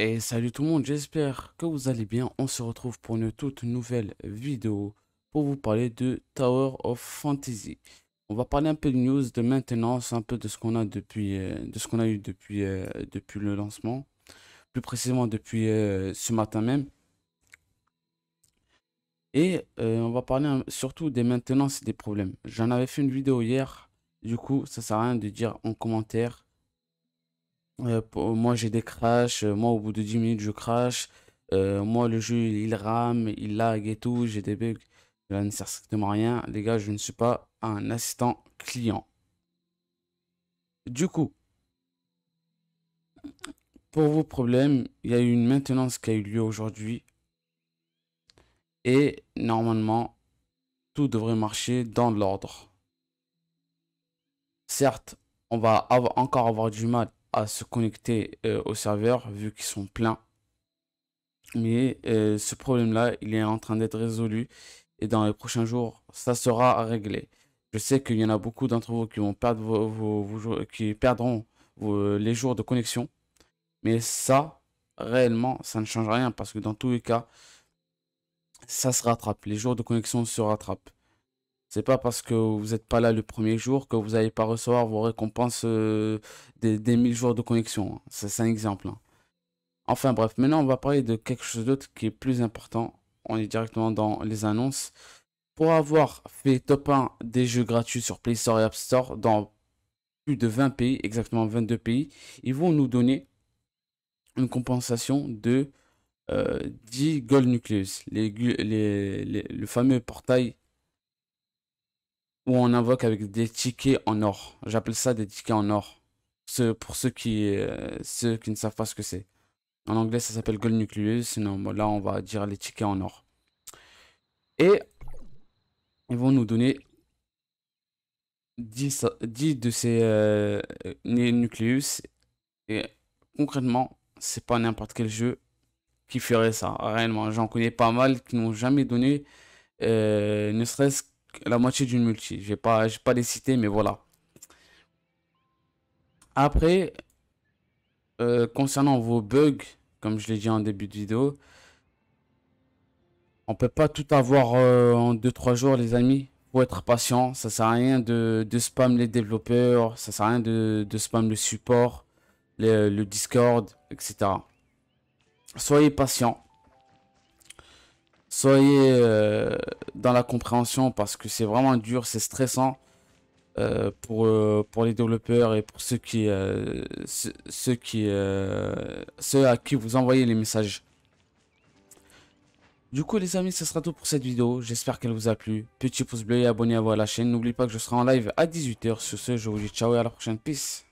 Et salut tout le monde, j'espère que vous allez bien. On se retrouve pour une toute nouvelle vidéo pour vous parler de Tower of Fantasy. On va parler un peu de news, de maintenance, un peu de ce qu'on a depuis, euh, de ce qu'on a eu depuis, euh, depuis le lancement, plus précisément depuis euh, ce matin même. Et on va parler surtout des maintenances et des problèmes. J'en avais fait une vidéo hier, du coup ça sert à rien de dire en commentaire euh, moi, j'ai des crashs. Euh, moi, au bout de 10 minutes, je crash. Euh, moi, le jeu, il rame, il lag et tout. J'ai des bugs. Cela ne sert strictement à rien. Les gars, je ne suis pas un assistant client. Du coup, pour vos problèmes, il y a eu une maintenance qui a eu lieu aujourd'hui. Et normalement, tout devrait marcher dans l'ordre. Certes, on va encore avoir du mal à se connecter euh, au serveur vu qu'ils sont pleins. Mais euh, ce problème-là, il est en train d'être résolu et dans les prochains jours, ça sera réglé. Je sais qu'il y en a beaucoup d'entre vous qui vont perdre vos, vos, qui perdront vos, les jours de connexion, mais ça, réellement, ça ne change rien parce que dans tous les cas, ça se rattrape. Les jours de connexion se rattrapent. C'est pas parce que vous n'êtes pas là le premier jour que vous n'allez pas recevoir vos récompenses euh, des, 1000 jours de connexion. Hein. C'est un exemple. Hein. Enfin bref, maintenant on va parler de quelque chose d'autre qui est plus important. On est directement dans les annonces. Pour avoir fait top 1 des jeux gratuits sur Play Store et App Store dans plus de 20 pays, exactement 22 pays, ils vont nous donner une compensation de 10 euh, Gold Nucleus, les, le fameux portail on invoque avec des tickets en or. J'appelle ça des tickets en or. Ce, pour ceux qui, euh, ceux qui ne savent pas ce que c'est. En anglais, ça s'appelle Gold Nucleus. Sinon, là, on va dire les tickets en or. Et ils vont nous donner 10, 10 de ces euh, nucléus Nucleus. Et concrètement, c'est pas n'importe quel jeu qui ferait ça. Réellement, j'en connais pas mal qui n'ont jamais donné, euh, ne serait-ce la moitié d'une multi. Je pas, pas les citer, mais voilà. Après, euh, concernant vos bugs, comme je l'ai dit en début de vidéo, on peut pas tout avoir euh, en 2-3 jours, les amis. Faut être patient. Ça sert à rien de, de spam les développeurs. Ça sert à rien de, de spam le support, le Discord, etc. Soyez patient. Soyez euh, dans la compréhension parce que c'est vraiment dur, c'est stressant euh, pour, euh, pour les développeurs et pour ceux qui qui ceux à qui vous envoyez les messages. Du coup les amis, ce sera tout pour cette vidéo. J'espère qu'elle vous a plu. Petit pouce bleu et abonnez-vous à la chaîne. N'oubliez pas que je serai en live à 18h. Sur ce, je vous dis ciao et à la prochaine. Peace.